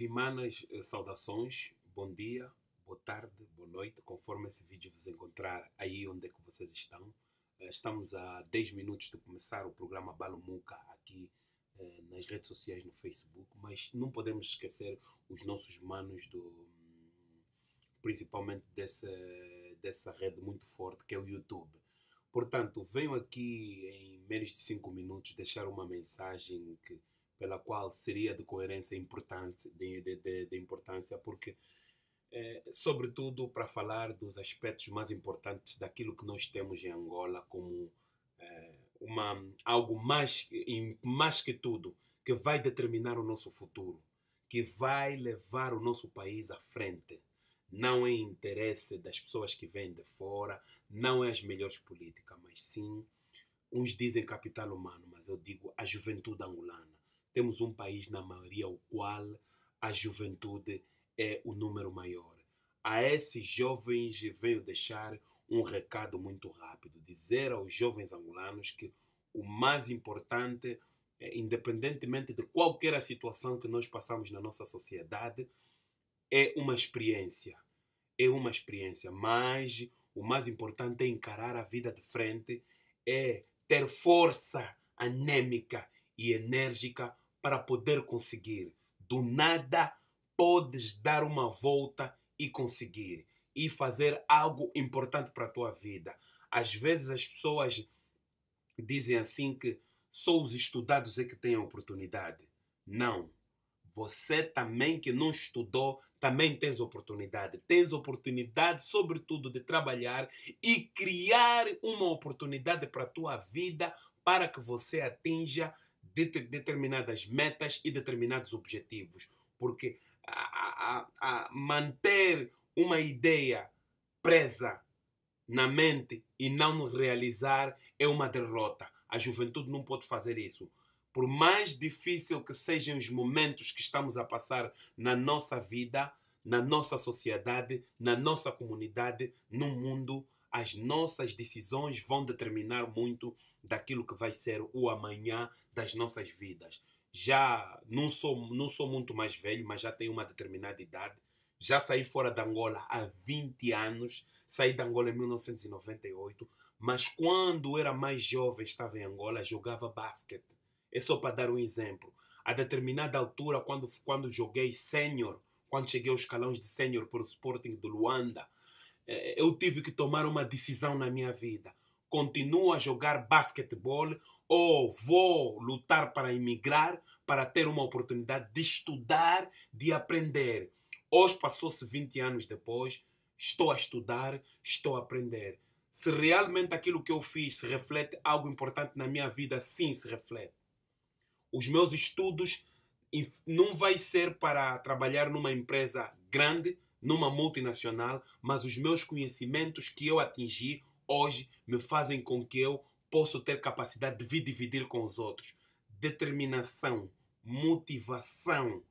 As eh, saudações, bom dia, boa tarde, boa noite, conforme esse vídeo vos encontrar aí onde é que vocês estão. Eh, estamos a 10 minutos de começar o programa Balumuca aqui eh, nas redes sociais no Facebook, mas não podemos esquecer os nossos manos do principalmente dessa, dessa rede muito forte que é o YouTube. Portanto, venho aqui em menos de 5 minutos deixar uma mensagem que pela qual seria de coerência importante, de, de, de, de importância, porque, é, sobretudo, para falar dos aspectos mais importantes daquilo que nós temos em Angola como é, uma, algo mais, mais que tudo, que vai determinar o nosso futuro, que vai levar o nosso país à frente. Não é interesse das pessoas que vêm de fora, não é as melhores políticas, mas sim, uns dizem capital humano, mas eu digo a juventude angolana temos um país, na maioria, o qual a juventude é o número maior. A esses jovens venho deixar um recado muito rápido: dizer aos jovens angolanos que o mais importante, é, independentemente de qualquer a situação que nós passamos na nossa sociedade, é uma experiência. É uma experiência, mas o mais importante é encarar a vida de frente, é ter força anêmica e enérgica para poder conseguir. Do nada podes dar uma volta e conseguir e fazer algo importante para a tua vida. Às vezes as pessoas dizem assim que só os estudados é que têm a oportunidade. Não. Você também que não estudou, também tens oportunidade. Tens oportunidade, sobretudo, de trabalhar e criar uma oportunidade para a tua vida para que você atinja de determinadas metas e determinados objetivos. Porque a, a, a manter uma ideia presa na mente e não realizar é uma derrota. A juventude não pode fazer isso. Por mais difícil que sejam os momentos que estamos a passar na nossa vida, na nossa sociedade, na nossa comunidade, no mundo, as nossas decisões vão determinar muito daquilo que vai ser o amanhã das nossas vidas. Já não sou, não sou muito mais velho, mas já tenho uma determinada idade. Já saí fora da Angola há 20 anos, saí da Angola em 1998, mas quando era mais jovem, estava em Angola, jogava basquete. É só para dar um exemplo. A determinada altura, quando, quando joguei sênior, quando cheguei aos escalões de sênior para o Sporting de Luanda, eh, eu tive que tomar uma decisão na minha vida. Continuo a jogar basquetebol ou vou lutar para emigrar para ter uma oportunidade de estudar, de aprender. Hoje passou-se 20 anos depois, estou a estudar, estou a aprender. Se realmente aquilo que eu fiz se reflete algo importante na minha vida, sim, se reflete. Os meus estudos não vai ser para trabalhar numa empresa grande, numa multinacional, mas os meus conhecimentos que eu atingi hoje me fazem com que eu possa ter capacidade de dividir com os outros. Determinação, motivação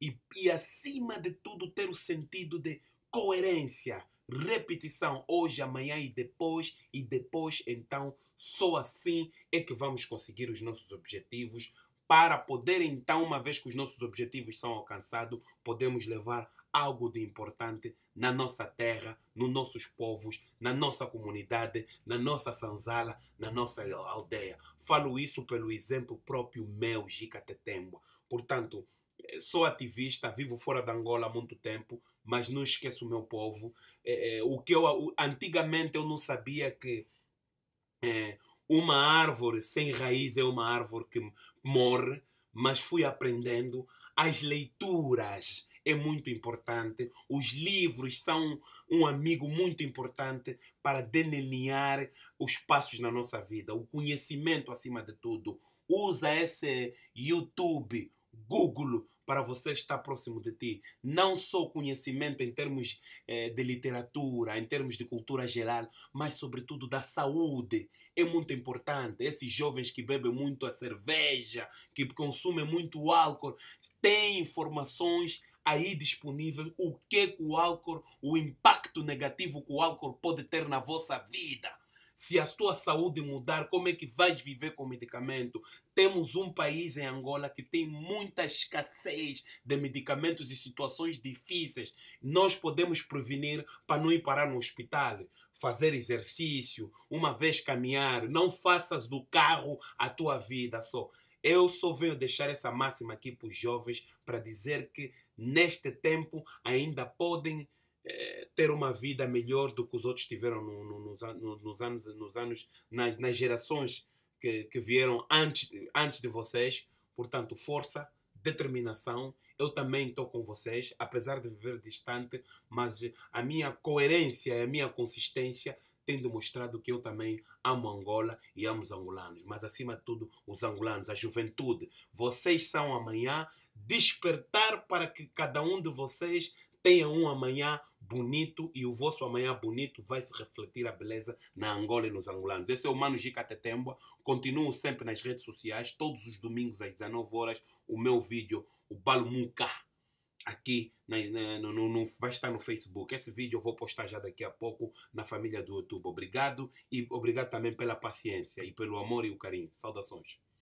e, e acima de tudo ter o sentido de coerência, repetição hoje, amanhã e depois e depois então só assim é que vamos conseguir os nossos objetivos para poder então, uma vez que os nossos objetivos são alcançados, podemos levar algo de importante na nossa terra, nos nossos povos, na nossa comunidade, na nossa sanzala, na nossa aldeia. Falo isso pelo exemplo próprio meu, Jicatetemba. Portanto, eh, sou ativista, vivo fora da Angola há muito tempo, mas não esqueço o meu povo. É, é, o que eu antigamente eu não sabia que é, uma árvore sem raiz é uma árvore que morre, mas fui aprendendo as leituras é muito importante, os livros são um amigo muito importante para delinear os passos na nossa vida, o conhecimento acima de tudo. Usa esse YouTube, Google, para você estar próximo de ti. Não só conhecimento em termos eh, de literatura, em termos de cultura geral, mas sobretudo da saúde. É muito importante. Esses jovens que bebem muito a cerveja, que consumem muito álcool, têm informações aí disponível o que o álcool, o impacto negativo que o álcool pode ter na vossa vida. Se a sua saúde mudar, como é que vais viver com medicamento? Temos um país em Angola que tem muita escassez de medicamentos e situações difíceis. Nós podemos prevenir para não ir parar no hospital fazer exercício, uma vez caminhar, não faças do carro a tua vida só. Eu só venho deixar essa máxima aqui para os jovens para dizer que neste tempo ainda podem eh, ter uma vida melhor do que os outros tiveram no, no, nos, nos, anos, nos anos nas, nas gerações que, que vieram antes, antes de vocês. Portanto, força, determinação. Eu também estou com vocês, apesar de viver distante, mas a minha coerência, a minha consistência tem demonstrado que eu também amo Angola e amo os angolanos. Mas, acima de tudo, os angolanos, a juventude. Vocês são amanhã despertar para que cada um de vocês tenha um amanhã bonito e o vosso amanhã bonito vai se refletir a beleza na Angola e nos angolanos. Esse é o Mano Gica Tetemba. Continuo sempre nas redes sociais, todos os domingos às 19 horas, o meu vídeo, o Balumuca aqui na, na, no, no, vai estar no Facebook. Esse vídeo eu vou postar já daqui a pouco na família do YouTube. Obrigado e obrigado também pela paciência e pelo amor e o carinho. Saudações.